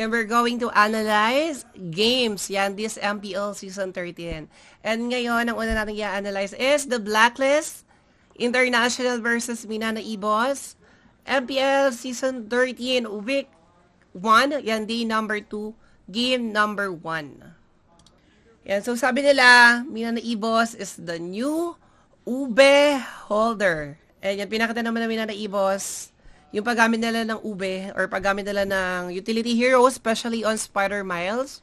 And we're going to analyze games. Yan, this MPL Season 13. And ngayon, ang una natin i-analyze is the Blacklist, International versus Minana Ibos, MPL Season 13, Week 1. Yan, day number 2, game number 1. Yan, so sabi nila, Minana Ibos is the new Ube Holder. And yung pinakita naman na Minana Ibos, yung paggamit nila ng ube or paggamit nila ng utility hero, especially on Spider Miles.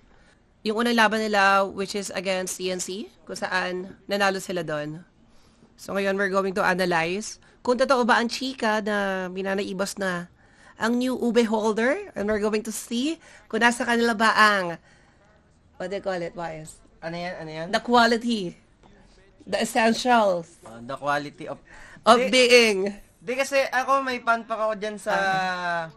Yung unang laban nila, which is against CNC, kung saan nanalo sila doon. So ngayon, we're going to analyze kung totoo ba ang chika na minanaibas na ang new ube holder. And we're going to see kung nasa kanila ba ang, what they call it, Wise? Ano yan? Ano yan? The quality. The essentials. Uh, the quality of... Of being Di kasi ako may fan pa ako dyan sa ano?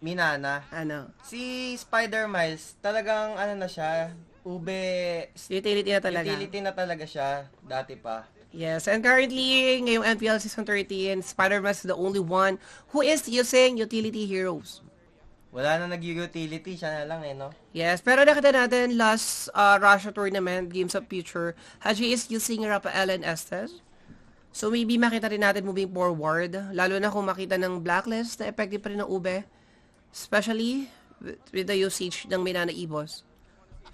Minana. Ano? Si Spider Miles, talagang ano na siya, ube Utility na talaga. utility na talaga siya dati pa. Yes, and currently, ngayong NPL Season 13, Spider-Man is the only one who is using utility heroes. Wala na nag-utility siya na lang eh, no? Yes, pero nakita natin last uh, Russia tournament, Games of Future, Haji is using Rafael and Estes. So maybe makita rin natin moving forward, lalo na kung makita ng blacklist na effective pa rin ng ube, especially with the usage ng Minana Ibos.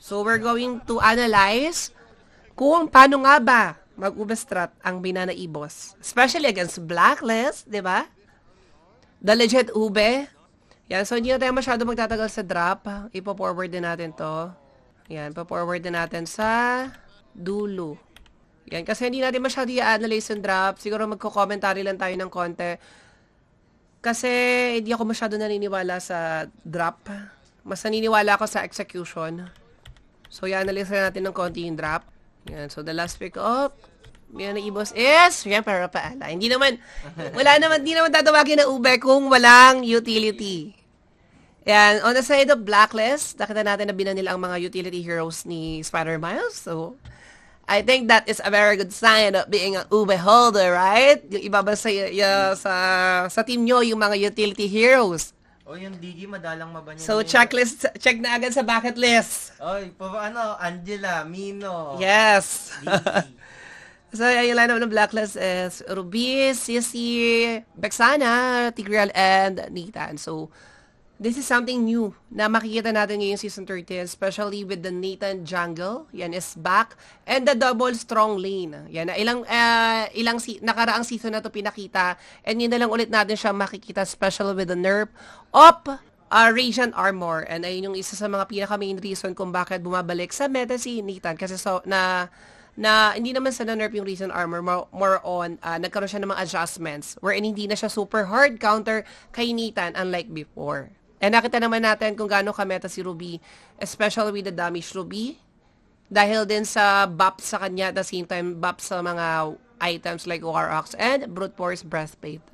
So we're going to analyze kung paano nga ba mag-ubestrat ang Minana Ibos, especially against blacklist, di ba? The legit ube. Yan, so hindi na tayo masyado magtatagal sa drop. Ipo-forward din natin to. Yan, pa-forward din natin sa dulo. Yan, kasi hindi natin masyado i-analyze and drop. Siguro magko-commentary lang tayo ng konti. Kasi hindi ako masyado naniniwala sa drop. Mas naniniwala ako sa execution. So, i-analyze natin ng konti yung drop. Yan, so the last pick up. Yan na ibos is, yan, pero paala. Hindi naman, wala naman, hindi naman tatawagin ng Uber kung walang utility. Yan, on the side of Blacklist, nakita natin na binan nila ang mga utility heroes ni Spider Miles. So, I think that is a very good sign of being an Ube holder, right? Yung iba ba sa, y- sa, sa team nyo, yung mga utility heroes? O oh, yung Digi, madalang mabanyan. So, checklist, check na agad sa bucket list. Oy, pa, ano, Angela, Mino. Yes. so, yung lineup ng blacklist is Ruby, Sissy, Bexana, Tigreal, and Nita. And so, This is something new na makikita natin ngayong season 13, especially with the Nathan Jungle. Yan is back. And the double strong lane. Yan, na ah, ilang, uh, ilang si- nakaraang season na to pinakita. And yun na lang ulit natin siya makikita, special with the nerf up uh, ah, Radiant Armor. And ayun yung isa sa mga pinaka main reason kung bakit bumabalik sa meta si Nathan. Kasi so, na na hindi naman sa na-nerf yung recent armor, more, more on uh, nagkaroon siya ng mga adjustments wherein hindi na siya super hard counter kay Nitan unlike before. And nakita naman natin kung gaano kameta si Ruby, especially with the damage Ruby. Dahil din sa buff sa kanya at the same time buff sa mga items like Warrocks and Brute Force Breastplate.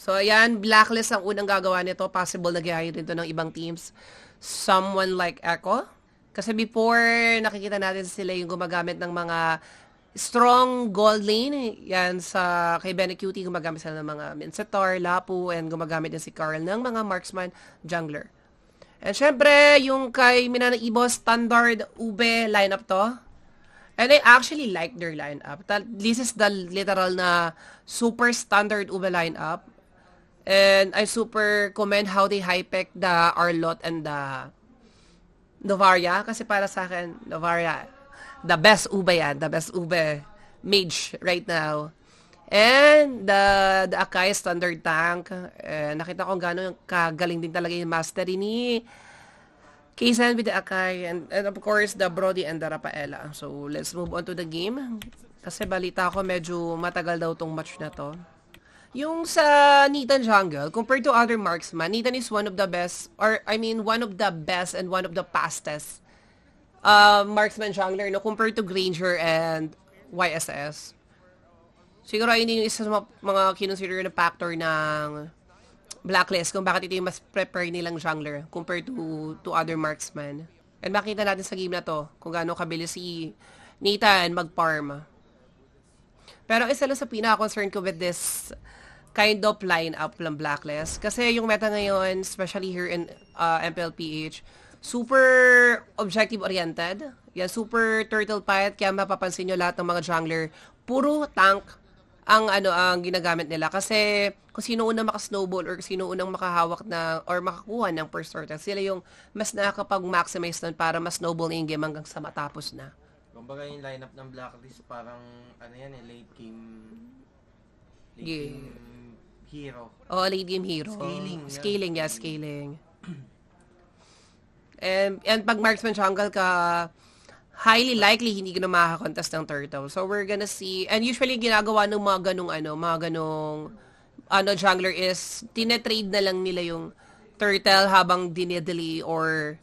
So, ayan, Blacklist ang unang gagawa nito. Possible nag rin to ng ibang teams. Someone like Echo. Kasi before, nakikita natin sila yung gumagamit ng mga Strong gold lane, eh. yan sa kay Ben Acuti, gumagamit sila ng mga Mincetar, Lapu, and gumagamit din si Carl ng mga marksman jungler. And syempre, yung kay Minana Ibo, standard Ube lineup to. And I actually like their lineup. This is the literal na super standard Ube lineup. And I super commend how they hypec the Arlot and the Novaria. Kasi para sa akin, Novaria, the best ube yan, the best ube mage right now. And the, the Akai Standard Tank, eh, nakita ko gano'ng kagaling din talaga yung mastery ni Kaysen with the Akai and, and of course the Brody and the Rapaela. So let's move on to the game. Kasi balita ko medyo matagal daw tong match na to. Yung sa Nitan Jungle, compared to other marksman, Nitan is one of the best, or I mean, one of the best and one of the fastest uh, marksman jungler no compared to Granger and YSS. Siguro hindi yung isa sa mga, mga kinonsider na factor ng Blacklist kung bakit ito yung mas prepare nilang jungler compared to to other marksman. And makita natin sa game na to kung gaano kabilis si Nathan mag-farm. Pero isa lang sa pinaka-concern ko with this kind of lineup ng Blacklist. Kasi yung meta ngayon, especially here in uh, ah, MPLPH, super objective-oriented. Yeah, super turtle pilot. Kaya mapapansin niyo lahat ng mga jungler, puro tank ang ano ang ginagamit nila kasi kung sino unang maka-snowball or sino unang makahawak na or makakuha ng first turtle, sila yung mas nakakapag-maximize nun para mas snowball na yung game hanggang sa matapos na. Kumbaga yung lineup ng Blacklist parang ano yan eh, late game late yeah. game hero. Oh, late game hero. Scaling. Scaling, yeah, yeah scaling. And, and pag marksman jungle ka, highly likely hindi ka na makakakontest ng turtle. So we're gonna see, and usually ginagawa ng mga ganong ano, mga ganong ano, jungler is, tinetrade na lang nila yung turtle habang dinidili or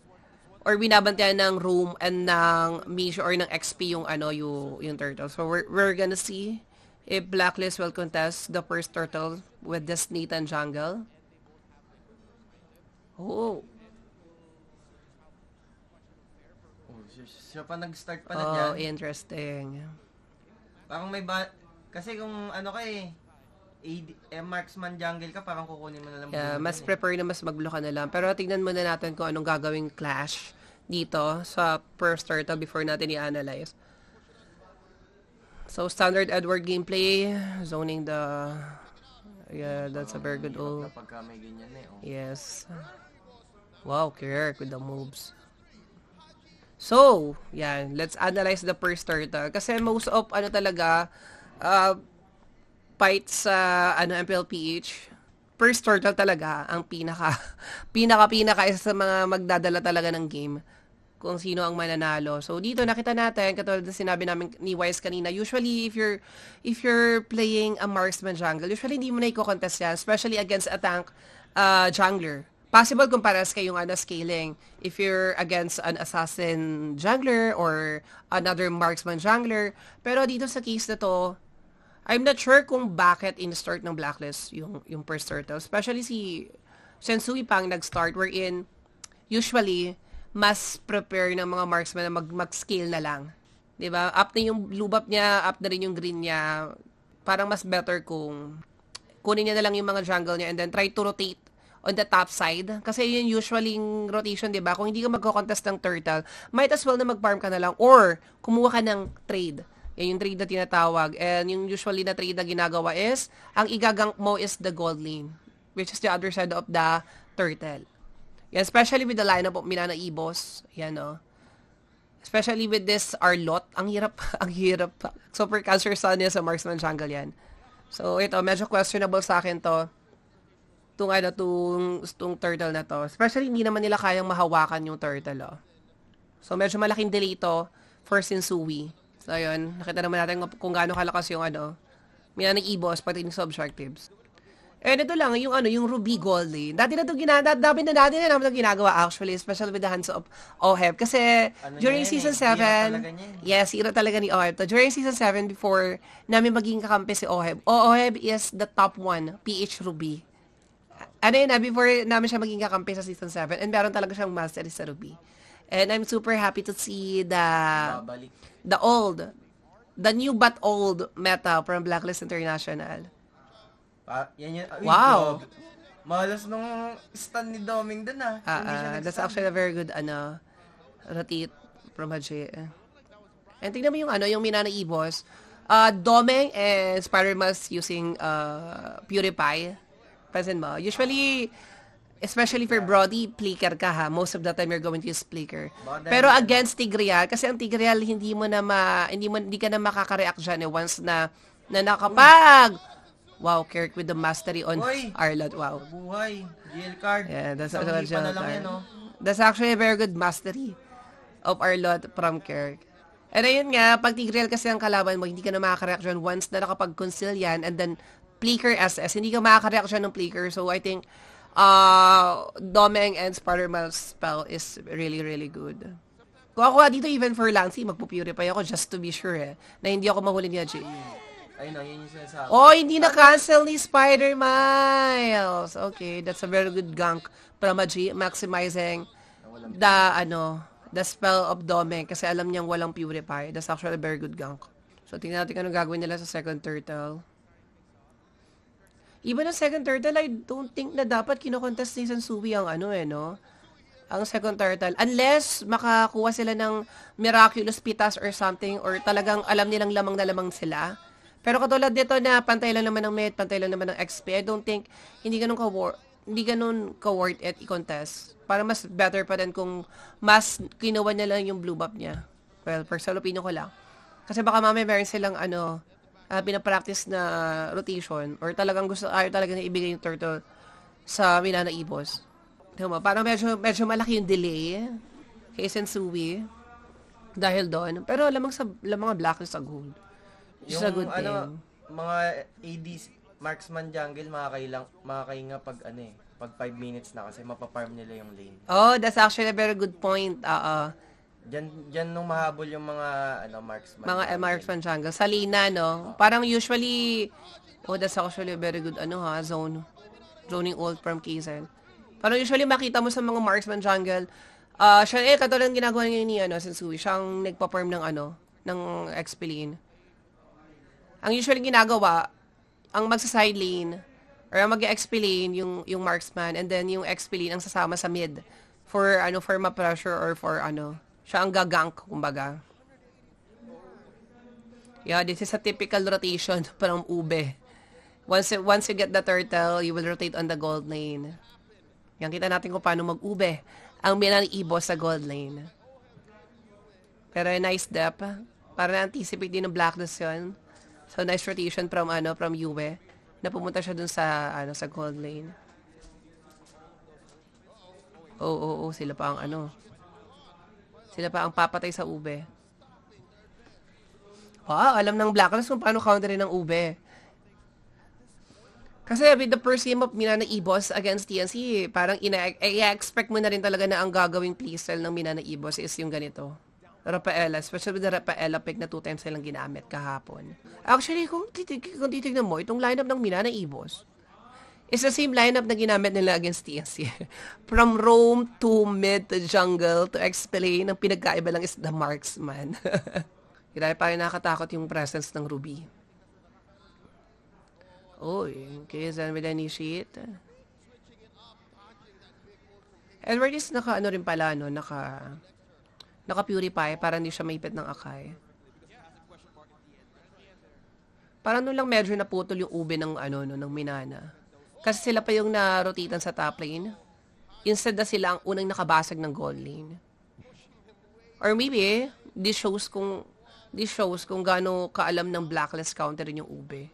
or binabantayan ng room and ng Misha or ng XP yung ano yung, yung turtle. So we're, we're gonna see if Blacklist will contest the first turtle with this Nathan Jungle. Oh. So, pa nag-start pa na oh, dyan. interesting. Parang may ba... Kasi kung ano ka eh, AD, eh, marksman jungle ka, parang kukunin mo na lang. Yeah, mas prepare eh. na mas maglo ka na lang. Pero tignan muna natin kung anong gagawing clash dito sa first turtle before natin i-analyze. So, standard Edward gameplay, zoning the... Yeah, that's a very good old... Kapag may ganyan eh. Oh. Yes. Wow, Kirk with the moves. So, yan, let's analyze the first turtle. Kasi most of, ano talaga, uh, fights sa uh, ano, MPLPH, first turtle talaga ang pinaka, pinaka, pinaka isa sa mga magdadala talaga ng game kung sino ang mananalo. So dito nakita natin katulad ng na sinabi namin ni Wise kanina, usually if you're if you're playing a marksman jungle, usually hindi mo na i-contest yan, especially against a tank uh, jungler possible kung parehas yung ano, scaling. If you're against an assassin jungler or another marksman jungler. Pero dito sa case na to, I'm not sure kung bakit in-start ng blacklist yung, yung first turtle. Especially si Sensui pang nag-start wherein usually mas prepare ng mga marksman na mag, mag-scale na lang. 'Di ba? Up na yung lubap niya, up na rin yung green niya. Parang mas better kung kunin niya na lang yung mga jungle niya and then try to rotate on the top side. Kasi yun usually rotation, di ba? Kung hindi ka magko-contest ng turtle, might as well na mag-farm ka na lang or kumuha ka ng trade. Yan yung trade na tinatawag. And yung usually na trade na ginagawa is, ang igagang mo is the gold lane, which is the other side of the turtle. Yan, especially with the lineup of Minana Ibos. Yan, no? Oh. Especially with this Arlot. Ang hirap, ang hirap. Super cancer sa niya sa Marksman Jungle yan. So, ito, medyo questionable sa akin to tong ano tong, tong turtle na to. Especially hindi naman nila kayang mahawakan yung turtle oh. So medyo malaking delay to for Sinsui. So ayun, nakita naman natin kung gaano kalakas yung ano. Mina ng ibos pati ng subjectives. And ito lang, yung ano, yung Ruby Gold eh. Dati na ito ginagawa, dami na dati na namin ginagawa actually, especially with the hands of OHEP. Kasi ano during yan, season 7, eh? eh. yes, ira talaga ni OHEP. To. During season 7, before namin maging kakampi si OHEP, OHEP is the top one, PH Ruby ano yun ah, before namin siya maging kakampi sa season 7, and meron talaga siyang master sa Ruby. And I'm super happy to see the the old, the new but old meta from Blacklist International. Pa, yan yun. Ay, wow! Blog. Malas nung stand ni Doming dun ah. Ah, ah that's actually a very good ano, ratit from Haji. Eh. And tingnan mo yung ano, yung Mina na Ibos. Uh, Doming and Spider-Mas using uh, ah, Purify. Pansin mo, usually, especially for Brody, plicker ka ha. Most of the time, you're going to use plicker. Pero against Tigreal, kasi ang Tigreal, hindi mo na ma, hindi, mo, hindi ka na makaka-react dyan eh, once na, na nakapag, Wow, Kirk with the mastery on Oy, Arlot. Wow. Buhay. GL card. Yeah, that's, Isang that's, that's, lang yan, oh. that's actually a very good mastery of Arlot from Kirk. And ayun nga, pag Tigreal kasi ang kalaban mo, hindi ka na makaka-reaction once na nakapag-conceal yan and then Flickr SS. Hindi ka react siya ng Flickr. So, I think, uh, Domeng and Spider-Man spell is really, really good. Kung ako ah, dito even for Lancy, magpupurify ako just to be sure eh, na hindi ako mahuli ni Ajay. Ay, no, yun yung sinasabi. Oh, hindi na-cancel ni Spider-Miles. Okay, that's a very good gunk from Ajay, maximizing the, ano, the spell of Domeng kasi alam niyang walang purify. That's actually a very good gunk. So, tingnan natin anong gagawin nila sa second turtle. Even ang second turtle, I don't think na dapat kinokontest ni Sansui ang ano eh, no? Ang second turtle. Unless makakuha sila ng miraculous pitas or something or talagang alam nilang lamang na lamang sila. Pero katulad dito na pantay lang naman ng med, pantay lang naman ng XP, I don't think hindi ganun ka hindi ganun ka-worth it i-contest. Para mas better pa din kung mas kinuha niya lang yung blue buff niya. Well, personal opinion ko lang. Kasi baka mamaya meron silang ano, uh, pinapractice na rotation or talagang gusto ayaw talaga na ibigay yung turtle sa ibos. minanaibos. Diba? Parang medyo, medyo malaki yung delay kay Sensui dahil doon. Pero lamang sa lamang black is a gold. yung, a good ano, thing. Mga AD marksman jungle makakailang makakainga pag ano eh pag 5 minutes na kasi mapaparm nila yung lane. Oh, that's actually a very good point. Oo. Uh-uh. Ah, ah. Diyan, diyan nung mahabol yung mga ano, marksman. Mga eh, marksman Sa Salina, no? Parang usually, oh, that's actually a very good, ano ha, zone. Zoning old from Quezon. Parang usually makita mo sa mga marksman jungle, ah uh, siya, eh, katulad ginagawa niya ni, ano, Sensui, siyang nagpa-perm ng, ano, ng lane. Ang usually ginagawa, ang magsa-side lane, or ang mag lane, yung, yung marksman, and then yung lane ang sasama sa mid for, ano, for ma-pressure or for, ano, siya ang gagank, kumbaga. Yeah, this is a typical rotation from ube. Once, once you get the turtle, you will rotate on the gold lane. Yan, kita natin kung paano mag-ube. Ang bilang ibo sa gold lane. Pero nice depth. Para na-anticipate din ng blackness yun. So, nice rotation from, ano, from Yue. Na pumunta siya dun sa, ano, sa gold lane. Oo, oh, oo, oh, Oh, sila pa ang, ano, sila pa ang papatay sa ube. Wow, alam ng Black Ops kung paano counterin ng ube. Kasi with the first game of Minana Ibos against TNC, parang ina-expect eh, mo na rin talaga na ang gagawing playstyle ng Minana Ibos is yung ganito. Rafaela, especially with the Rafaela pick na two times silang ginamit kahapon. Actually, kung, titig kung titignan mo, itong lineup ng Minana Ibos, It's the same lineup na ginamit nila against TNC. From Rome to Mid to Jungle to explain, ang pinagkaiba lang is the marksman. Kaya pa rin nakatakot yung presence ng Ruby. Oh, okay, Zen will initiate. Edward is naka ano rin pala, no? Naka, naka purify para hindi siya maipit ng akay. Parang nung lang medyo naputol yung ube ng ano, no, ng Minana. Kasi sila pa yung narotitan sa top lane. Instead na sila ang unang nakabasag ng gold lane. Or maybe, this shows kung this shows kung gaano kaalam ng blacklist counter yung ube.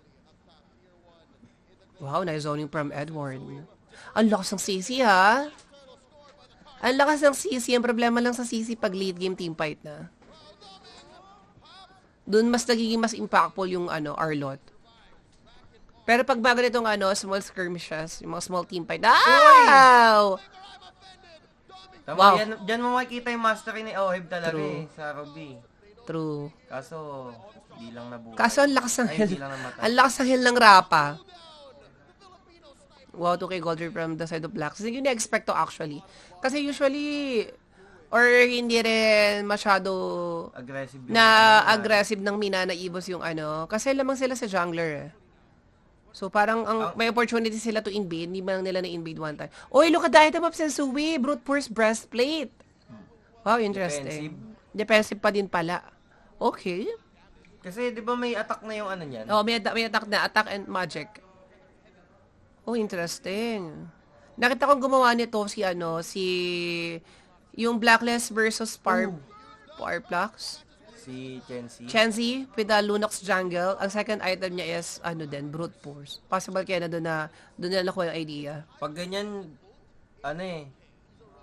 Wow, nice zoning from Edward. Ang lakas ng CC ha. Ang lakas ng CC. Ang problema lang sa CC pag late game team fight na. Doon mas nagiging mas impactful yung ano, Arlot. Pero pag bago nitong ano, small skirmishes, yung mga small team fight. Wow! Tama, wow. Yan, mo makikita yung mastery ni Ohib talaga True. eh, sa Ruby. True. Kaso, di lang nabuhay. Kaso, ang lakas ng Ay, hill. Ang lakas ng hill ng Rapa. Wow, 2K gold from the side of Black. So, yun na-expect to actually. Kasi usually, or hindi rin masyado aggressive na, na aggressive ng Mina na Ibos yung ano. Kasi lamang sila sa jungler eh. So parang ang, ah. may opportunity sila to invade, hindi man lang nila na-invade one time. Oy, look at the item of Sensui, brute force breastplate. Wow, interesting. Defensive. Defensive pa din pala. Okay. Kasi 'di ba may attack na yung ano niyan? Oh, may at- may attack na, attack and magic. Oh, interesting. Nakita ko gumawa nito si ano, si yung Blackless versus Par oh. Parplax. Si Chensi. Chensi with the Lunox Jungle. Ang second item niya is, ano din, Brute Force. Possible kaya na doon na, doon na nakuha yung idea. Pag ganyan, ano eh,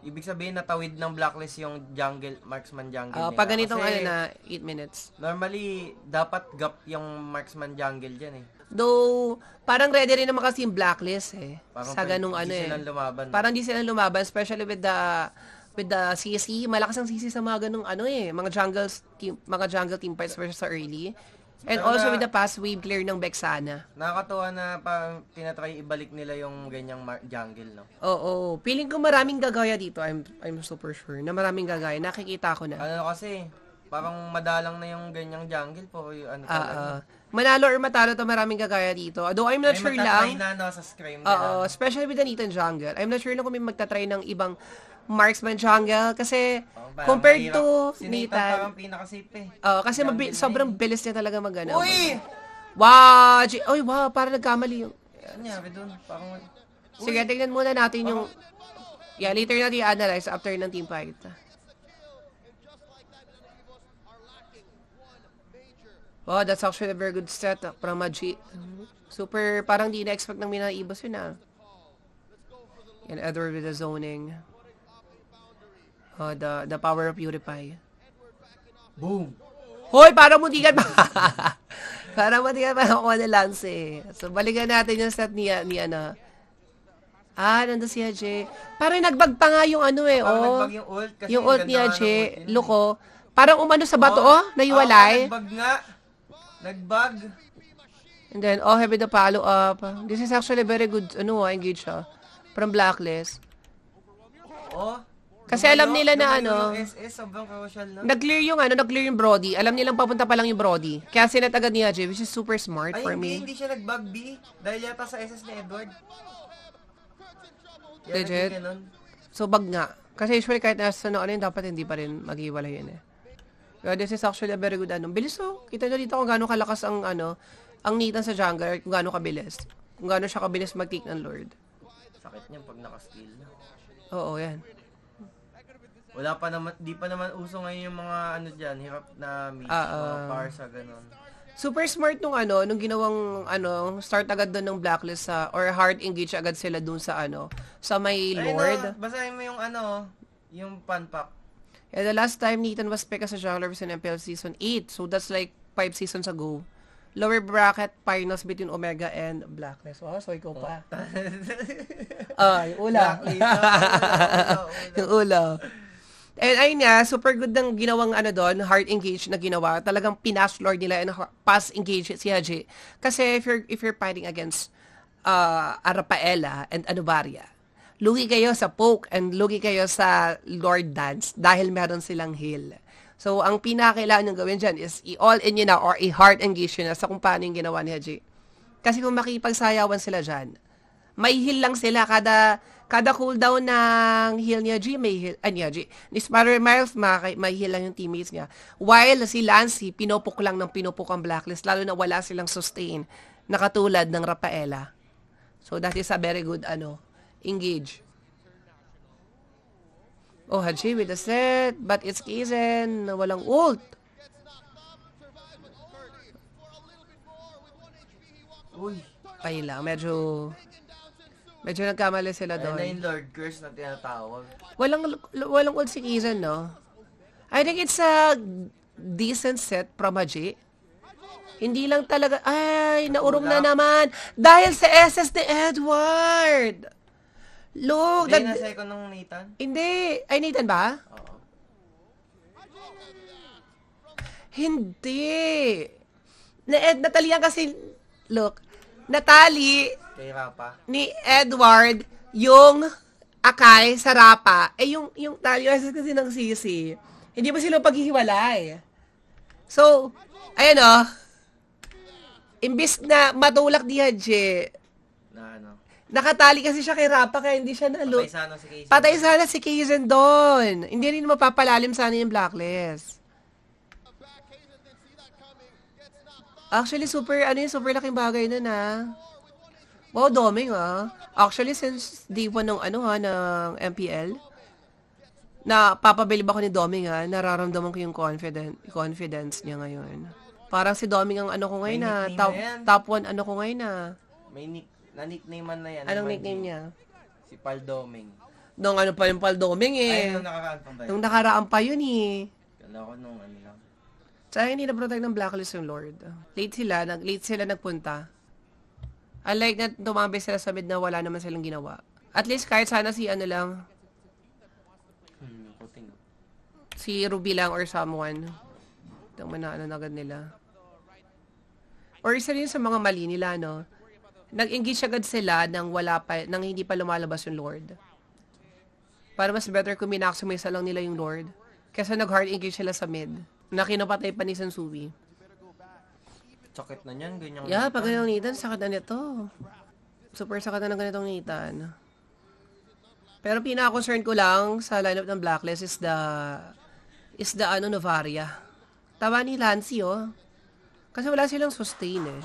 ibig sabihin natawid ng blacklist yung jungle, marksman jungle Ah, pag ganitong ano na, 8 minutes. Normally, dapat gap yung marksman jungle dyan eh. Though, parang ready rin naman kasi yung blacklist eh. Parang sa ganung ano eh. lumaban. Parang hindi sila lumaban, especially with the with the CC, e. malakas ang CC e sa mga ganung ano eh, mga jungles team, mga jungle team fights versus sa early. And Saka, also with the past wave clear ng Bexana. Nakakatuwa na pa tinatry ibalik nila yung ganyang mar- jungle, no? Oo, oh, oh. Feeling ko maraming gagaya dito. I'm I'm super sure na maraming gagaya. Nakikita ko na. Ano kasi, parang madalang na yung ganyang jungle po. Yung, ano, uh, manalo or matalo to maraming gagaya dito. Although I'm not may sure lang. na no, sa scrim. Oo, uh, especially with the Nitan jungle. I'm not sure lang kung may magtatry ng ibang Marksman Jungle kasi Oo, oh, parang compared mahirap. to Si eh. Oh, kasi mabi- sobrang bilis niya talaga magana. Uy! Wow! G- Uy, wow, Parang nagkamali yung... Ano nangyari dun? Parang... Sige, tingnan muna natin yung... Yeah, later natin i-analyze after ng team fight. Oh, that's actually a very good set para ah, from Maji. Super, parang di na-expect ng Mina Ibos yun ah. And Edward with the zoning. Oh, the, the power of purify. Boom! Hoy, para mo di ka ba? para mo di ba ako na lance eh. So, balikan natin yung stat ni, ni ano. Ah, nando si Ajay. Parang nagbag pa nga yung ano eh. Parang oh, yung ult. Kasi yung ult ni Ajay. Eh. Loko. Oh. Parang umano sa bato oh, oh naiwalay. Oh, nagbag nga. Nagbag. And then, oh, heavy the follow up. This is actually very good, ano, ah, engage siya. Ah, from Blacklist. Oh, kasi Yung alam ano? nila na ano, SS, sobrang crucial, no? nag-clear yung ano, nag-clear yung Brody. Alam nilang papunta pa lang yung Brody. Kaya sinatagan ni Ajay, which is super smart Ay, for hindi, me. hindi siya nag-bug B. Dahil yata sa SS ni Edward. Kaya Legit? So, bag nga. Kasi usually kahit nasa na ano, ano yun, dapat hindi pa rin maghiwalay yun eh. Pero this is actually a very good ano. Bilis oh. Kita nyo dito kung gaano kalakas ang ano, ang Nathan sa jungle, kung gaano kabilis. Kung gaano siya kabilis mag-take ng Lord. Sakit niya pag naka-steal. Oo, yan. Wala pa naman, di pa naman uso ngayon yung mga ano diyan, hirap na meet, Ah, mga ah. ah. sa ganun. Super smart nung ano, nung ginawang ano, start agad doon ng blacklist sa or hard engage agad sila doon sa ano, sa may lord na, basahin mo yung ano, yung panpak. Yeah, the last time Nathan was picked as a jungler was in MPL season 8. So that's like five seasons ago. Lower bracket finals between Omega and Blacklist. Wow, oh, so ikaw pa. Oh. Ay, oh, yung ula. Blacklist. Ah, ula, ula, ula. yung ula. And ayun nga, super good ng ginawang ano doon, heart engage na ginawa. Talagang pinas Lord nila and pass engage si Haji. Kasi if you're, if you're fighting against uh, Arapaela and Anubaria, lugi kayo sa poke and lugi kayo sa Lord Dance dahil meron silang heal. So, ang pinakailangan nyo gawin dyan is i-all in yun na or i-heart engage yun na sa kung paano yung ginawa ni Haji. Kasi kung makipagsayawan sila dyan, may heal lang sila kada Kada cooldown ng heal niya G, may heal, ah, niya G, ni Sparrow Miles, may, may heal lang yung teammates niya. While si Lancy, pinupok lang ng pinupok ang Blacklist, lalo na wala silang sustain, nakatulad ng Rafaela. So that is a very good, ano, engage. Oh, Haji with the set, but it's Kizen na walang ult. Uy, ayun lang, medyo Medyo nagkamali sila doon. Ayun na yung Lord Curse na tinatawag. Walang, walang old si Ethan, no? I think it's a decent set from Haji. Hindi lang talaga, ay, naurong na naman. Dahil sa SS ni Edward. Look. Hindi, that, nasa ikaw nung Nathan? Hindi. Ay, Nathan ba? Oo. Hindi. Na, Ed, eh, natalian kasi, look, Natali, Kay pa. Ni Edward, yung Akay sa Rapa, eh yung, yung taliwasis kasi ng sisi, hindi mo sila paghihiwalay. So, ayan o, oh, imbis na matulak ni Hadje, na ano, Nakatali kasi siya kay Rapa kaya hindi siya nalo. Patay sana si Kaizen. Patay sana si Kaizen doon. Hindi rin mapapalalim sana yung blacklist. Actually, super, ano yung super laking bagay na ah. na. Wow, doming ah. Actually, since day one ng ano ha, ng MPL, na papabili ba ko ni Doming ha, nararamdaman ko yung confident, confidence niya ngayon. Parang si Doming ang ano ko ngayon na, top, na top one ano ko ngayon na. May nick, na nickname na yan. Anong ano nickname niya? Si Pal Doming. Nung ano pa yung Pal Doming eh. Ay, nung nakakaantong tayo. Nung nakaraan pa yun eh. Kala ko nung ano lang. Tsaka hindi na protect ng Blacklist yung Lord. Late sila, nag, late sila nagpunta. I like na tumabi sila sa mid na wala naman silang ginawa. At least kahit sana si ano lang, si Ruby lang or someone. Ito na ano na agad nila. Or isa rin sa mga mali nila, no? Nag-engage agad sila nang wala pa, nang hindi pa lumalabas yung Lord. Para mas better kung minaximize lang nila yung Lord. Kesa nag-hard engage sila sa mid. Na kinapatay pa ni Sansui sakit na niyan, ganyan. Yeah, pag ganyan nitan, sakit na nito. Super sakit na ng ganitong nitan. Pero pinaka-concern ko lang sa lineup ng Blacklist is the is the ano Novaria. Tawa ni Lancy oh. Kasi wala silang sustain eh.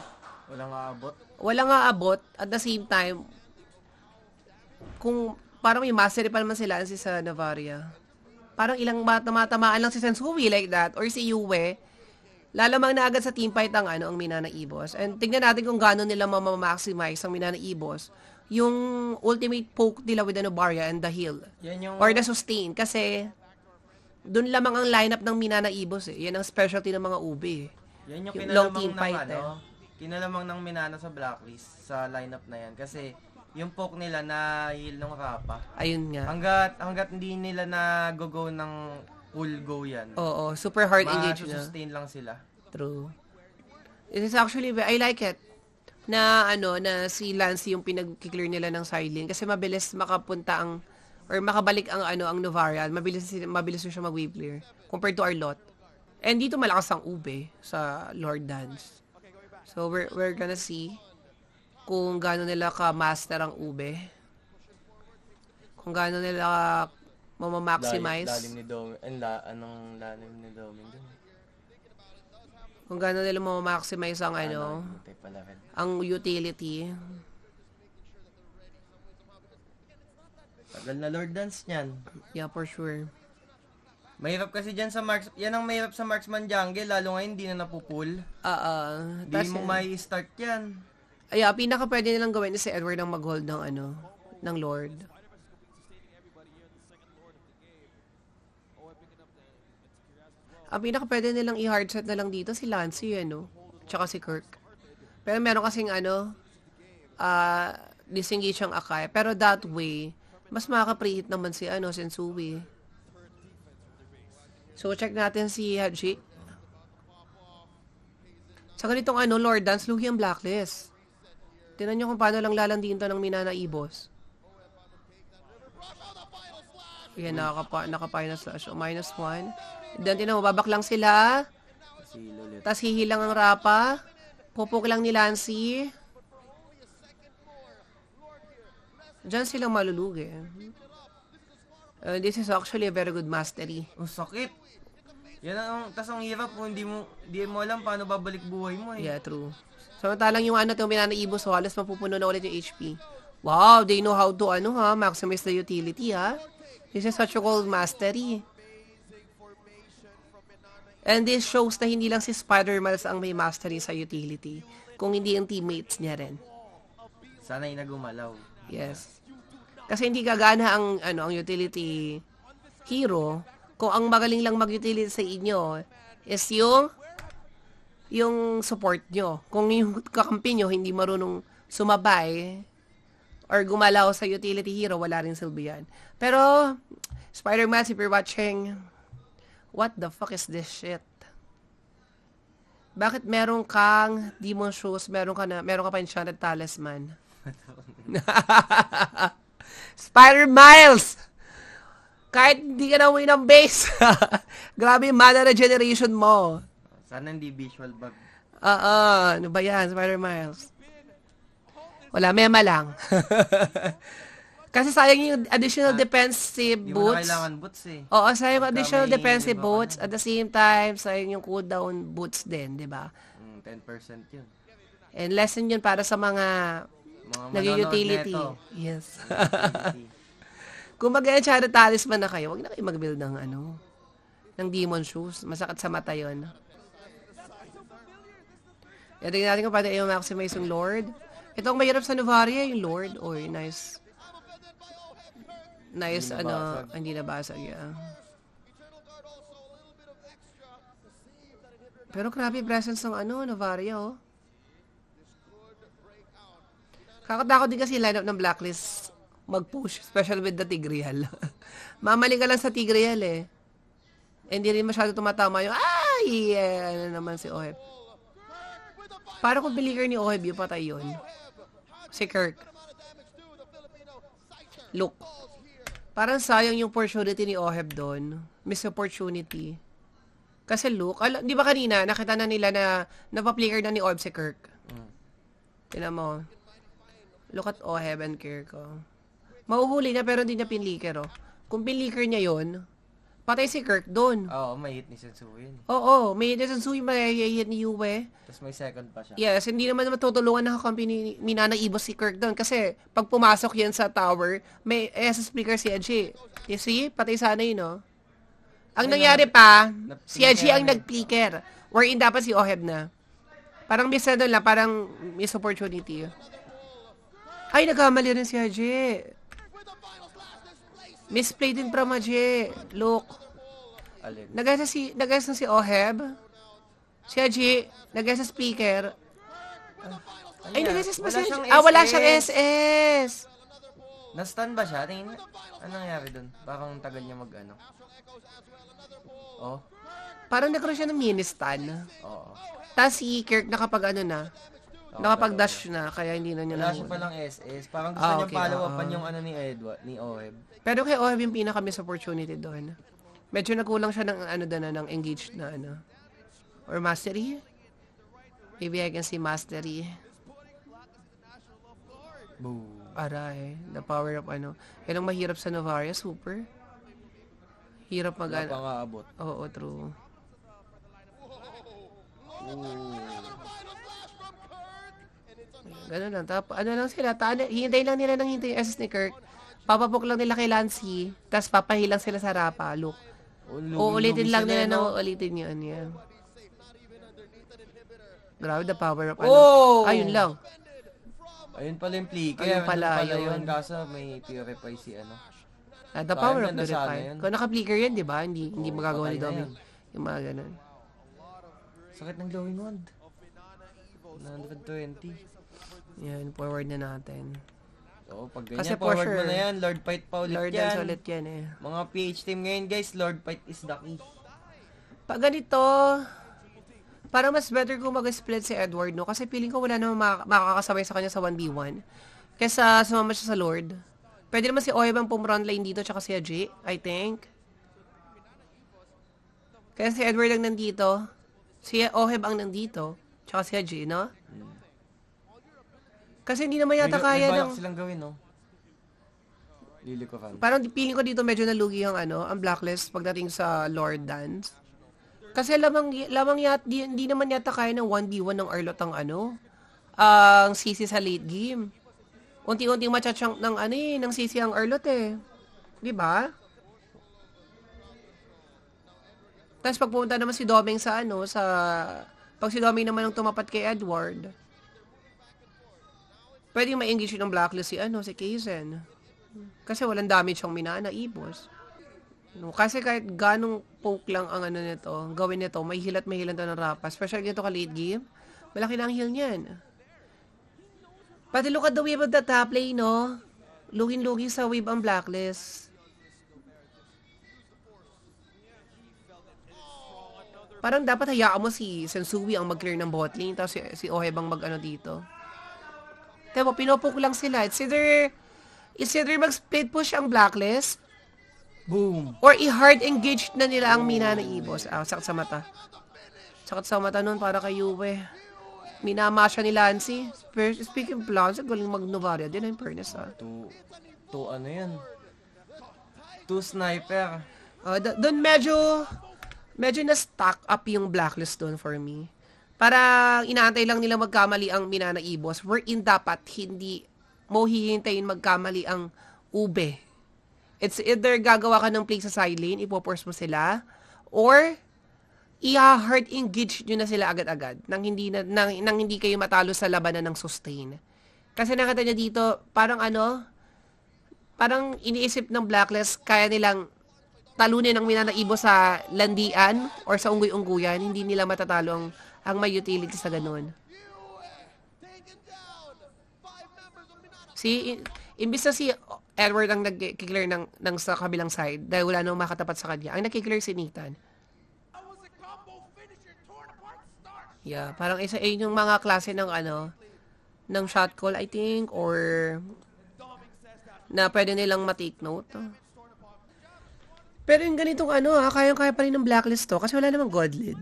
Walang aabot. Walang aabot at the same time kung parang may mastery pa naman si Lancy sa Novaria. Parang ilang mat- lang si Sensui like that or si Yue Lalamang na agad sa team fight ang, ano, ang Minana Ibos. And tingnan natin kung gaano nila mamamaximize ang Minana Ibos yung ultimate poke nila with Anubaria and the heal. Yan yung... Or the sustain. Kasi, doon lamang ang lineup ng Minana Ibos eh. Yan ang specialty ng mga UB eh. Yan yung, yung long team ng, fight ano, eh. Kinalamang ng Minana sa blacklist sa lineup na yan. Kasi, yung poke nila na heal ng Kappa. Ayun nga. Hanggat, hanggat hindi nila na go ng full go yan. Oo, super hard engage na. sustain lang sila. True. It is actually, I like it na ano na si Lance yung pinag-clear nila ng Silene kasi mabilis makapunta ang or makabalik ang ano ang Novara mabilis mabilis siya mag-wave clear compared to our lot and dito malakas ang ube sa Lord Dance so we're we're gonna see kung gaano nila ka master ang ube kung gaano nila mamamaximize. Lalim, lalim ni Domin. and la, anong lalim ni Domin dun? Kung gano'n nila mamamaximize ang ano, ang utility. Tagal na Lord Dance niyan. Yeah, for sure. Mahirap kasi dyan sa marks, yan ang mahirap sa marksman jungle, lalo ngayon hindi na napupul. Oo. Uh, ah, hindi ah. uh, mo may start yan. Ay, yeah, pinaka pwede nilang gawin is si Edward ang mag-hold ng ano, ng Lord. Ang pinaka pwede nilang i-hard set na lang dito si Lance eh, no? Tsaka si Kirk. Pero meron kasing ano, uh, ah, disengage ang Akai. Pero that way, mas makaka-preheat naman si ano, Sensui. So, check natin si Haji. Sa ganitong ano, Lord Dance, luhi ang blacklist. Tinan nyo kung paano lang lalandiin to ng minanaibos. Yan, nakaka-final slash. O, minus one. Doon din mababak lang sila. Tapos hihilang ang rapa. Pupok lang ni Lancy. Diyan silang malulugi. Uh, this is actually a very good mastery. Ang oh, sakit. Yan ang, tas ang hirap kung hindi mo, hindi mo alam paano babalik buhay mo eh. Yeah, true. Samantalang yung ano, tumina na ibos, so, halos mapupuno na ulit yung HP. Wow, they know how to ano ha, maximize the utility ha. This is such a gold mastery. And this shows na hindi lang si Spider-Miles ang may mastery sa utility, kung hindi ang teammates niya rin. Sana Sana'y nagumalaw. Yes. Kasi hindi gagana ang ano ang utility hero kung ang magaling lang mag-utility sa inyo is yung yung support nyo. Kung yung kakampi nyo hindi marunong sumabay or gumalaw sa utility hero, wala rin silbi yan. Pero, Spider-Man, if you're watching, What the fuck is this shit? Bakit meron kang demon shoes, meron ka na, meron ka pa enchanted talisman? Spider Miles! Kahit hindi ka na uwi ng base. Grabe yung mana na generation mo. Sana hindi visual bug. Oo, ano ba yan, Spider Miles? Wala, mema lang. Kasi sayang yung additional ah, defensive yung boots. Yung kailangan boots eh. Oo, sayang yung additional defensive diba, boots. At the same time, sayang yung cooldown boots din, di ba? Mm, 10% yun. And lesson yun para sa mga, mga nag-utility. Yes. Kung mag-enchara talisman na kayo, huwag na kayo mag-build ng ano, ng demon shoes. Masakit sa mata yun. Tingnan natin kung paano i-maximize yung Lord. ang mahirap sa Novaria, yung Lord. Oy, nice. Nice, hindi ano, hindi nabasag, yeah. Pero grabe presence ng ano, Novaria, oh. Kakatakot din kasi lineup ng Blacklist mag-push, special with the Tigreal. Mamaling ka lang sa Tigreal eh. Hindi rin masyado tumatama yung, ay, yeah, ano naman si Oheb. Para kung believer ni Oheb, yung patay yun. Si Kirk. Look. Parang sayang yung opportunity ni Oheb doon. Miss opportunity. Kasi look, al- di ba kanina, nakita na nila na napaplinker na ni Orb si Kirk. Mm. Tinan mo. Look at Oheb and Kirk. Oh. Mauhuli na pero hindi niya pinlicker. Oh. Kung pinlicker niya yon Patay si Kirk doon. Oo, oh, may hit ni Sensui yun. Oo, oh, may hit ni Sensui, may hit ni Yue. Tapos may second pa siya. Yes, hindi naman matutulungan ng kakampi ni Minana Ibo si Kirk doon. Kasi pag pumasok yan sa tower, may eh, SS speaker si Edgy. You see? Patay sana yun, no? Oh. Ang Ay, nangyari pa, si Edgy ang nag-picker. Wherein dapat si Oheb na. Parang miss na lang, parang miss opportunity. Ay, nagkamali rin si Edgy. Misplay din pra Maje. Look. Nag-guess si, nag na si Oheb. Si Aji, nag-guess speaker. Uh, ay, nag-guess pa si Ah, wala siyang SS. Na-stun ba siya? Tingin, Anong nangyari dun? Parang tagal niya mag-ano. Oh. Parang nagkaroon siya ng mini-stun. Oo. Tapos si Kirk nakapag ano na, Nakapag-dash na, kaya hindi na niya Wala siya nahuhuli. palang SS. Parang gusto Ah, niyang okay, follow-upan ah. yung ano ni Edward, ni Oeb. Pero kay OF yung pinaka-miss opportunity doon. Medyo nagkulang siya ng ano doon, ah, ng engaged na ano. Or mastery? Maybe I can see mastery. Boo. Aray, the power of ano. Yan ang mahirap sa Novaria, super. Hirap mag Wala ano. pa nga abot. Oo, true. Ooh. Ganun lang. Tapos, ano lang sila, taan, hintay lang nila ng hintay yung SS ni Kirk. Papabok lang nila kay Lancey, tapos papahilang sila sa Rapa, Luke. Uulitin lang nila na uulitin yun, yeah. Grabe the power of ano. Oh! Ayun lang. Ayun pala yung plika. Ayun pala, ayun pala yun. may purify si ano. Uh, the power of the refine. Kung naka-flicker yan, di ba? Hindi, hindi magagawa ni Domi. Yung mga ganun. Sakit ng glowing wand. 120. Yan, forward na natin. So, pag ganyan, Kasi forward sure, mo na yan. Lord Fight pa ulit Lord yan. Lord ulit yan eh. Mga PH team ngayon guys, Lord Fight is the key. Pag ganito, parang mas better kung mag-split si Edward, no? Kasi feeling ko wala namang mak- makakasabay sa kanya sa 1v1. Kesa sumama siya sa Lord. Pwede naman si Oeb ang pumrun lane dito tsaka si Ajay, I think. Kaya si Edward ang nandito. Si Oheb ang nandito. Tsaka si Ajay, no? Kasi hindi naman yata kaya ng... silang gawin, no? Lilikovan. Parang feeling ko dito medyo nalugi ang ano, ang blacklist pagdating sa Lord Dance. Kasi lamang lamang yata hindi naman yata kaya ng 1v1 ng Arlot ang ano, ang uh, CC sa late game. Unti-unting machachang ng ano eh, ng CC ang Arlot eh. 'Di ba? Tapos pagpunta naman si Doming sa ano, sa pag si Doming naman ang tumapat kay Edward, Pwede ma-engage ng blacklist si ano, si Kazen. Kasi walang damage ang minana, ibos. No, kasi kahit ganong poke lang ang ano nito, gawin nito, may hilat may hilan to ng rapa. Especially nito ka late game. Malaki na ang heal niyan. Pati look at the wave of the top lane, no? lugin lugin sa wave ang blacklist. Parang dapat hayaan mo si Sensui ang mag-clear ng bot lane, tapos si, si Ohebang mag-ano dito. Diba, pinupok lang sila. It's either, it's either mag-split push ang blacklist, boom, or i-hard engaged na nila ang mina na ibos. Ah, sakit sa mata. Sakit sa mata nun para kay Juve. Minama siya ni Lancy. Speaking of Lancy, galing mag-Novaria din ang fairness, ah. To, to ano yan? Two sniper. Uh, ah, doon medyo, medyo na-stack up yung blacklist doon for me para inaantay lang nila magkamali ang minanaibos. Wherein dapat hindi mo hihintayin magkamali ang ube. It's either gagawa ka ng play sa side lane, ipoporse mo sila, or i-hard engage nyo na sila agad-agad nang hindi, na, nang, nang hindi kayo matalo sa labanan ng sustain. Kasi nakita nyo dito, parang ano, parang iniisip ng Blacklist, kaya nilang talunin ang minanaibo sa landian or sa unggoy-ungguyan, hindi nila matatalo ang ang may utility sa ganun. Si, imbis na si Edward ang nag-clear ng, ng sa kabilang side dahil wala nang makatapat sa kanya, ang nag-clear si Nathan. Yeah, parang isa eh, yung mga klase ng ano, ng shot call, I think, or na pwede nilang matake note. Pero yung ganitong ano, kayang-kaya pa rin ng blacklist to kasi wala namang godlid.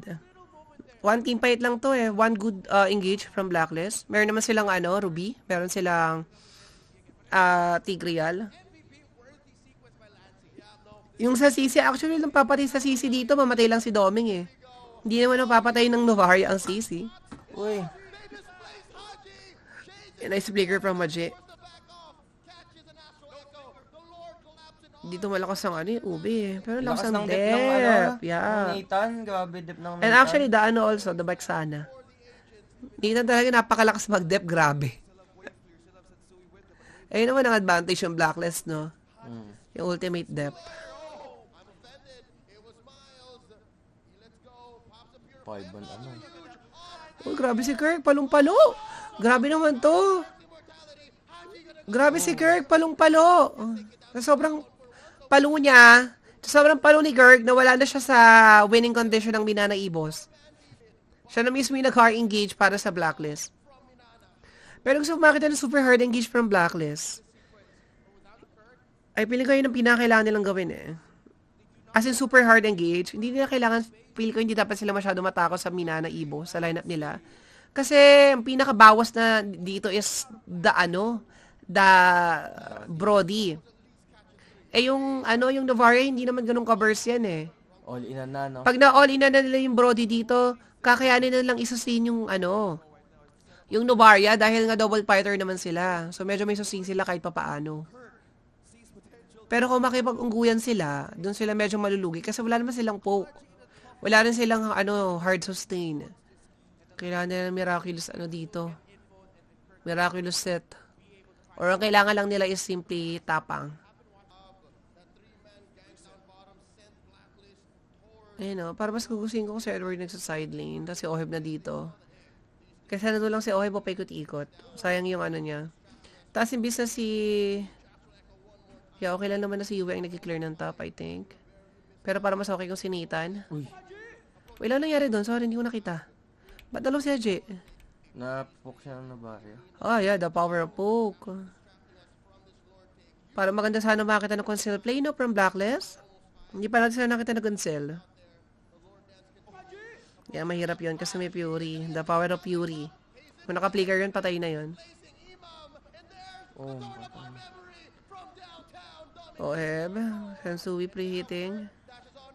One team fight lang to eh. One good uh, engage from Blacklist. Meron naman silang ano, Ruby. Meron silang uh, Tigreal. Yung sa CC, actually, lang papatay sa CC dito, mamatay lang si Doming eh. Hindi naman napapatay ng Novaria ang CC. Uy. A nice flicker from Maje. dito malakas ang ano eh, ube eh. Pero lakas, lakas ng, ng dep. Ano, ng, ano, yeah. Ng Nathan, grabe dep ng Nathan. And actually, the ano also, the bike sana. Nathan talaga napakalakas mag-dep, grabe. Eh, Ayun naman ang advantage yung Blacklist, no? Mm. Yung ultimate dep. Five ano? Oh, grabe si Kirk, palong-palo. Grabe naman to. Grabe si Kirk, palong-palo. Oh, sobrang palo niya, sobrang palo ni Gerg, wala na siya sa winning condition ng Minana Ibos. Siya na mismo yung nag-hard engage para sa blacklist. Pero gusto ko makita ng super hard engage from blacklist. Ay, piling ko yun ang pinakailangan nilang gawin eh. As in, super hard engage. Hindi nila kailangan, feel ko hindi dapat sila masyado matakot sa Minana Ibo, sa lineup nila. Kasi, ang pinakabawas na dito is the ano, the Brody. Eh yung ano, yung Novare, hindi naman ganun covers yan eh. All in na, no? Pag na all in na nila yung Brody dito, kakayanin na lang isustain yung ano, yung Novaria dahil nga double fighter naman sila. So medyo may sustain sila kahit papaano. Pero kung makipag-ungguyan sila, doon sila medyo malulugi kasi wala naman silang poke. Wala rin silang ano, hard sustain. Kailangan nila ng miraculous ano dito. Miraculous set. Or ang kailangan lang nila is simply tapang. Ayun o, para mas gugustuhin ko kung si Edward nagsa-side lane, tapos si Oheb na dito. Kasi nandun lang si Oheb o paikot-ikot. Sayang yung ano niya. Tapos imbis na si... Yeah, okay lang naman na si Yue ang nag-clear ng top, I think. Pero para mas okay kung si Nathan. Uy. Uy, lang nangyari doon? Sorry, hindi ko nakita. Ba't dalaw si Ajay? Napoke siya ng barya. Ah, yeah, the power of poke. Para maganda sana makita ng conceal play, no? From Blacklist. Hindi pa natin sana nakita na conceal. Kaya mahirap yon kasi may Fury. The power of Fury. Kung naka-flicker yun, patay na yun. Oh, oh Heb. Sensui preheating.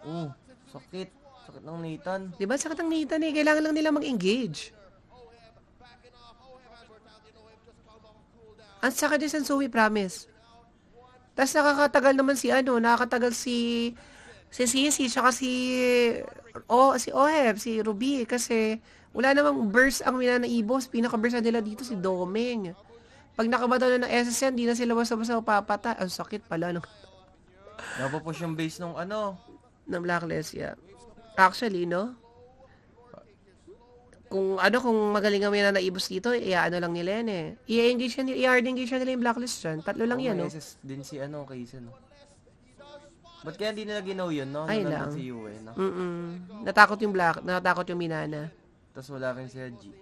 Oh, sakit. Sakit ng Nathan. ba diba? sakit ng Nathan eh. Kailangan lang nila mag-engage. Ang sakit ni Sensui, promise. Tapos nakakatagal naman si ano, nakakatagal si si Sisi, tsaka si oh, si Oheb, si Ruby, kasi wala namang verse ang minanaibos. Pinaka-verse na nila dito si Doming. Pag nakabata na ng SSN, di na sila basta-basta papata. Ang sakit pala. Nung... Napapush yung base nung ano? Ng Blacklist, yeah. Actually, no? Kung ano, kung magaling kami na naibos dito, i-ano lang nila yan eh. I-engage siya, i-hard engage nila yung Blacklist dyan. Tatlo lang oh, yan, no? din si ano, Kaysa, no? Ba't kaya hindi nila ginaw yun, no? Ay Nanonood lang. si Yue, eh, no? Mm-mm. Natakot yung black, natakot yung Minana. Tapos wala rin si Haji.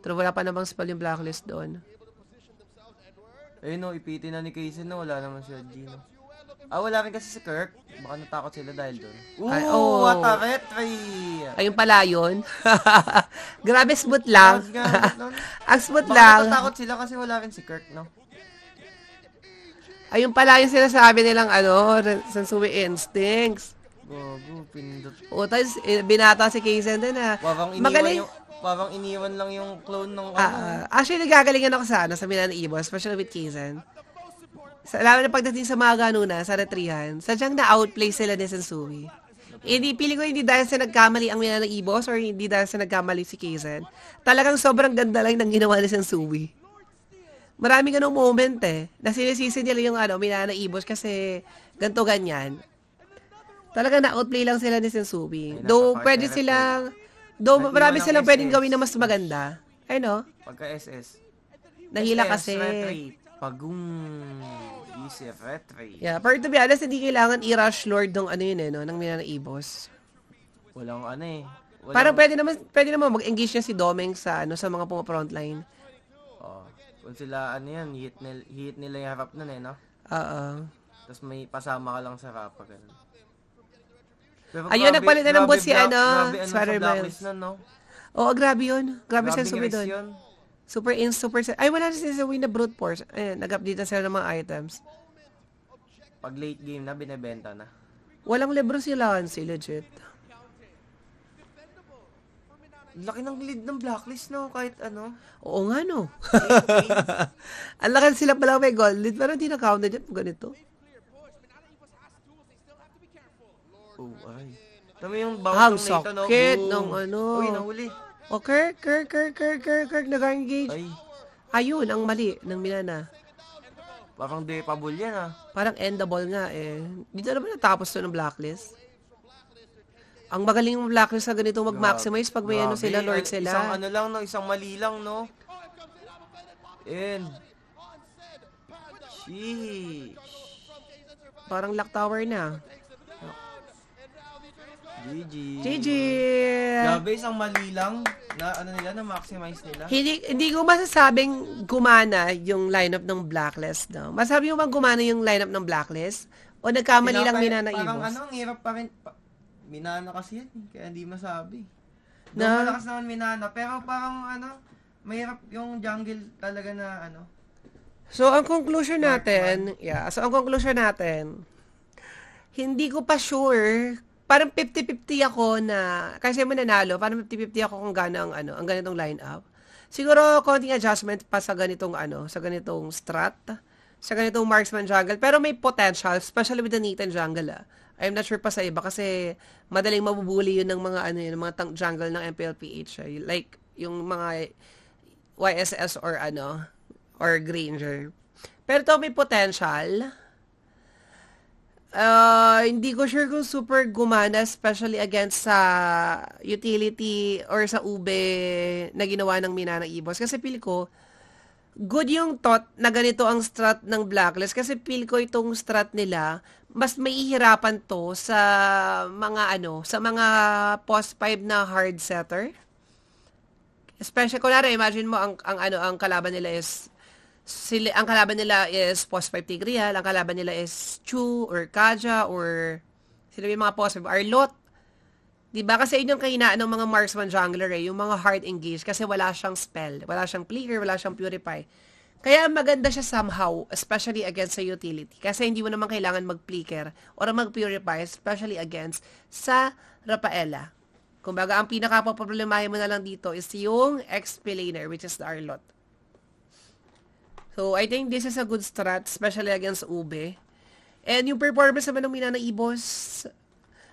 Pero wala pa namang spell yung blacklist doon. Eh no, ipitin na ni Casey, no? Wala naman si Haji, no? Ah, wala rin kasi si Kirk. Baka natakot sila dahil doon. Ooh, Ay, oh. atake, three! Ayun pala yun. Grabe smooth lang. Ang smooth Baka lang. natatakot sila kasi wala rin si Kirk, no? Ayun pala yung sinasabi nilang ano, Sansui Instincts. Gago, pinindot. O, tapos eh, binata si Kaysen din ha. Parang iniwan, Magaling. Yung, parang iniwan lang yung clone ng... Ah, uh, actually, nagagalingan ako sana ano, sa Milan Ibo, especially with Kaysen. Sa, alam na pagdating sa mga na, sa retrihan, sadyang na-outplay sila ni Sansui. Hindi, eh, pili ko hindi dahil sa nagkamali ang Milan Ibo, or hindi dahil sa nagkamali si Kaysen. Talagang sobrang ganda lang ng ginawa ni Sansui. Maraming ganong moment eh. Na sinisisi nila yung ano, Minana Ibos kasi ganto ganyan. Talaga na-outplay lang sila ni Sensubi. Do pwede silang, do marami silang pwedeng gawin na mas maganda. Ay no? Pagka SS. Nahila kasi. Pagong easy retry. Yeah, pero to be honest, hindi kailangan i-rush Lord ng ano yun eh, no? ng Minana Ibos. Walang ano eh. Walang... Parang pwede naman, pwede naman mag-engage niya si Domeng sa ano sa mga pumapronline. frontline Oo. Kung sila, ano yan, hit nila, hit nila yung rap nun eh, no? Oo. Tapos may pasama ka lang sa rap, ganun. Ayun, nagpalit na ng boss si ano, grabe, ano Sweater Miles. nun, no? Oo, grabe yun. Grabe, siya Grabing sumi doon. Super in, super... Ay, wala na sila na brute force. Ayan, eh, nag-update na sila ng mga items. Pag late game na, binebenta na. Walang Lebron si Lancy, legit. Laki ng lead ng blacklist, no? Kahit ano. Oo nga, no. Ang laki sila pala may goal. lead, pero hindi na-counted yan ganito. Oh, ay. Tama yung bawat ng Nathan, no? sakit ng ano. Uy, nahuli. O, oh, Kirk, Kirk, Kirk, Kirk, Kirk, Kirk, nag-engage. Ay, Ayun, ang mali ng Milana. parang di pabul yan, ah. Parang endable nga eh. Dito na ba natapos to ng blacklist? Ang magaling yung Blacklist na ganito mag-maximize pag may ano sila, Lord sila. Isang ano lang, no? isang mali lang, no? And... Sheesh. Parang lock tower na. GG. GG! Grabe, isang mali lang na ano nila, na maximize nila. Hindi, hindi ko masasabing gumana yung lineup ng Blacklist. No? Masabi mo bang gumana yung lineup ng Blacklist? O nagkamali lang Pinaka- minanaibos? Parang ano, ang hirap pa rin. pa- Minana kasi yan, eh, kaya hindi masabi. Na, malakas naman Minana, pero parang ano, mahirap yung jungle talaga na ano. So, ang conclusion natin, yeah, so ang conclusion natin, hindi ko pa sure, parang 50-50 ako na, kasi mo nanalo, parang 50-50 ako kung gano'ng ang ano, ang ganitong lineup. Siguro, konting adjustment pa sa ganitong ano, sa ganitong strat, sa ganitong marksman jungle, pero may potential, especially with the Nathan jungle ah. I'm not sure pa sa iba kasi madaling mabubuli yun ng mga ano yun, mga tank jungle ng MPLPH. Eh. Like yung mga YSS or ano or Granger. Pero to may potential. Uh, hindi ko sure kung super gumana especially against sa utility or sa ube na ginawa ng Mina ng Ibos kasi pili ko good yung thought na ganito ang strat ng Blacklist kasi feel ko itong strat nila mas mahihirapan to sa mga ano, sa mga post 5 na hard setter. Especially kunwari imagine mo ang ang ano ang kalaban nila is sila ang kalaban nila is post 5 Tigreal, ang kalaban nila is Chu or Kaja or sila yung mga post 5 Arlot. 'Di ba? Kasi yun yung kahinaan ng mga marksman jungler eh, yung mga hard engage kasi wala siyang spell, wala siyang clear, wala siyang purify. Kaya maganda siya somehow, especially against sa utility. Kasi hindi mo naman kailangan mag-plicker or mag-purify, especially against sa Rafaela. Kumbaga, ang pinaka pinakapaproblemahin mo na lang dito is yung explainer, which is the Arlot. So, I think this is a good strat, especially against Ube. And yung performance naman ng Mina Ibos,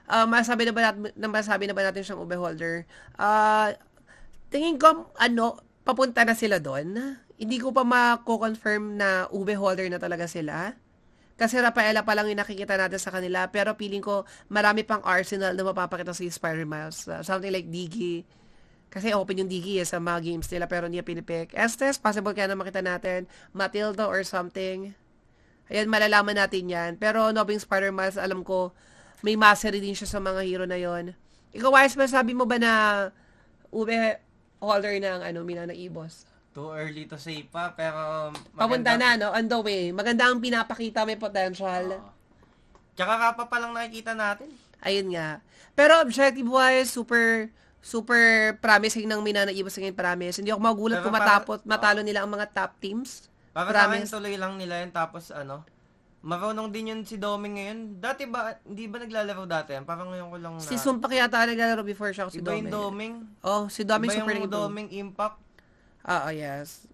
uh, ah, masabi na ba natin, masabi na ba natin siyang Ube holder? Uh, tingin ko, ano, papunta na sila doon hindi ko pa ma confirm na ube holder na talaga sila. Kasi Rafaela pa lang yung nakikita natin sa kanila. Pero feeling ko, marami pang Arsenal na mapapakita sa Inspired Miles. Uh, something like Digi. Kasi open yung Digi eh, sa mga games nila pero niya pinipick. Estes, possible kaya na makita natin. Matilda or something. Ayan, malalaman natin yan. Pero Nobing Spider Miles, alam ko, may mastery din siya sa mga hero na yon. Ikaw, Wise, masabi mo ba na ube holder ng ano, mina na Ibos? Too early to say pa, pero... Maganda. Papunta na, no? On the way. Maganda ang pinapakita, may potential. Oo. Tsaka kapa pa lang nakikita natin. Ayun nga. Pero objective-wise, super super promising ng minanaibas ng promise. Hindi ako magulat kung matapot, matalo nila ang mga top teams. Para promise. sa akin, tuloy lang nila yun. Tapos ano, marunong din yun si Doming ngayon. Dati ba, hindi ba naglalaro dati yan? Parang ngayon ko lang na... Si Sumpak yata naglalaro before siya ako si Iba Iba yung Doming. Oh, si Doming super yung Doming Impact. Oo, ah, yes.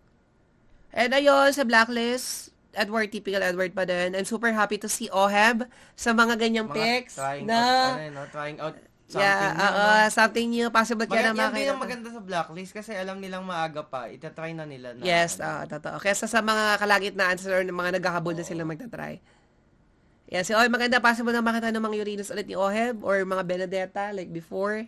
And ayun, sa Blacklist, Edward, typical Edward pa din. I'm super happy to see Oheb sa mga ganyang mga pics. Trying na, out, ano, eh, trying out something yeah, new. Uh, uh, something new, possible kaya na makakita. Yan din ang maganda sa blacklist kasi alam nilang maaga pa, itatry na nila. Na, yes, ano. uh, totoo. Kesa sa mga kalagitnaan or mga nagkakabod na sila magtatry. Yeah, si Oheb, maganda, possible na makita ng mga Uranus ulit ni Oheb or mga Benedetta like before.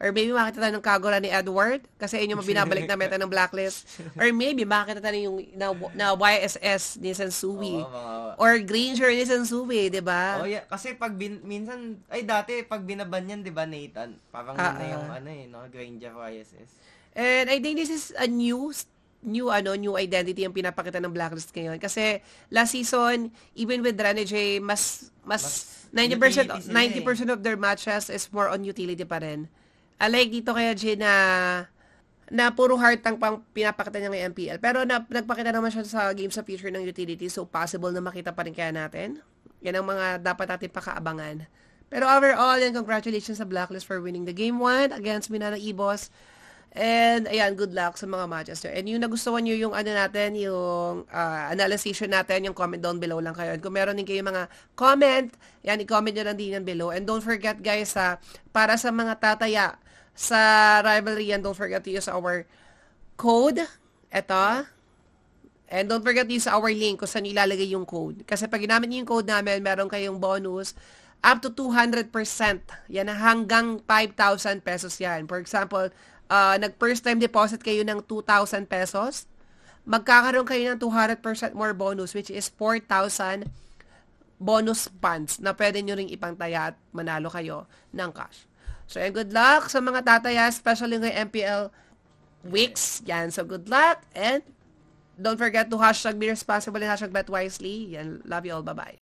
Or maybe makita tayo ng Kagura ni Edward kasi inyo mabinabalik na meta ng Blacklist. Or maybe makita tayo yung na, na YSS ni Sensui. Oh, Or Granger ni Sensui, di ba? Oh, yeah. Kasi pag bin, minsan, ay dati, pag binaban yan, di ba, Nathan? Parang uh, na yung ah, ah. ano eh, no? Granger YSS. And I think this is a new new ano new identity ang pinapakita ng Blacklist ngayon kasi last season even with Renegade mas mas, mas 90% 90% eh. of their matches is more on utility pa rin. I dito kaya Jay na na puro heart ang pang pinapakita niya ng MPL. Pero na, nagpakita naman siya sa game sa future ng utility, so possible na makita pa rin kaya natin. Yan ang mga dapat natin pakaabangan. Pero overall, and congratulations sa Blacklist for winning the game 1 against Minana Ibos. And ayan, good luck sa mga matches And yung nagustuhan nyo yung ano natin, yung uh, analysis natin, yung comment down below lang kayo. And kung meron din kayo mga comment, yan, i-comment nyo lang din yan below. And don't forget guys, ha, ah, para sa mga tataya, sa rivalry. And don't forget to use our code. Ito. And don't forget to use our link kung saan ilalagay yung code. Kasi pag ginamit niyo yung code namin, meron kayong bonus up to 200%. Yan, hanggang 5,000 pesos yan. For example, uh, nag-first time deposit kayo ng 2,000 pesos, magkakaroon kayo ng 200% more bonus, which is 4,000 bonus funds na pwede nyo ring ipangtaya at manalo kayo ng cash. So, yan, good luck sa mga tataya, especially ngayong MPL weeks. Yan, so good luck and don't forget to hashtag be responsible and hashtag bet wisely. Yan, love you all. Bye-bye.